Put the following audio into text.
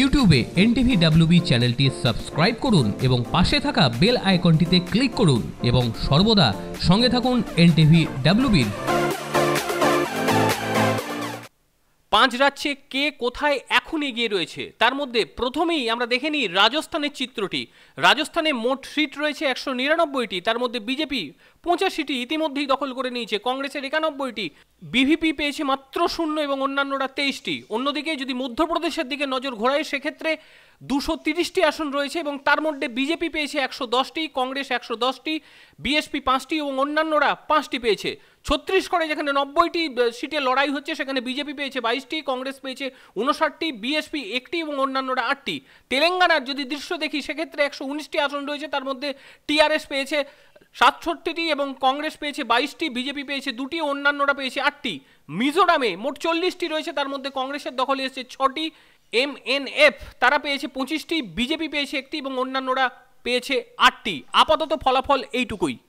ইউটিউবে NTV WB চ্যানেলটি subscribe করুন এবং পাশে থাকা বেল আইকনটিতে ক্লিক করুন এবং সর্বদা সঙ্গে থাকুন এনটিভি ডাব্লিউবির পাঁচ রাজ্যে কে কোথায় এখন এগিয়ে রয়েছে তার মধ্যে প্রথমেই আমরা দেখে নিই রাজস্থানের চিত্রটি রাজস্থানে মোট সিট রয়েছে একশো নিরানব্বইটি তার মধ্যে বিজেপি পঁচাশিটি ইতিমধ্যেই দখল করে নিয়েছে কংগ্রেসের একানব্বইটি বিভিপি পেয়েছে মাত্র শূন্য এবং অন্যান্যরা তেইশটি অন্যদিকে যদি মধ্যপ্রদেশের দিকে নজর ঘোরায় সেক্ষেত্রে দুশো তিরিশটি আসন রয়েছে এবং তার মধ্যে বিজেপি পেয়েছে একশো দশটি কংগ্রেস একশো দশটি বিএসপি পাঁচটি এবং অন্যান্যরা পাঁচটি পেয়েছে ছত্রিশগড়ে যেখানে নব্বইটি সিটে লড়াই হচ্ছে সেখানে বিজেপি পেয়েছে বাইশটি কংগ্রেস পেয়েছে উনষাটটি বিএসপি একটি এবং অন্যান্যরা আটটি তেলেঙ্গানার যদি দৃশ্য দেখি সেক্ষেত্রে একশো উনিশটি আসন রয়েছে তার মধ্যে টিআরএস পেয়েছে সাতষট্টিটি এবং কংগ্রেস পেয়েছে বাইশটি বিজেপি পেয়েছে দুটি অন্যান্যরা পেয়েছে আটটি মিজোরামে মোট চল্লিশটি রয়েছে তার মধ্যে কংগ্রেসের দখলে এসেছে ছটি এম এন এফ তারা পেয়েছে পঁচিশটি বিজেপি পেয়েছে একটি এবং অন্যান্যরা পেয়েছে আটটি আপাতত ফলাফল এইটুকুই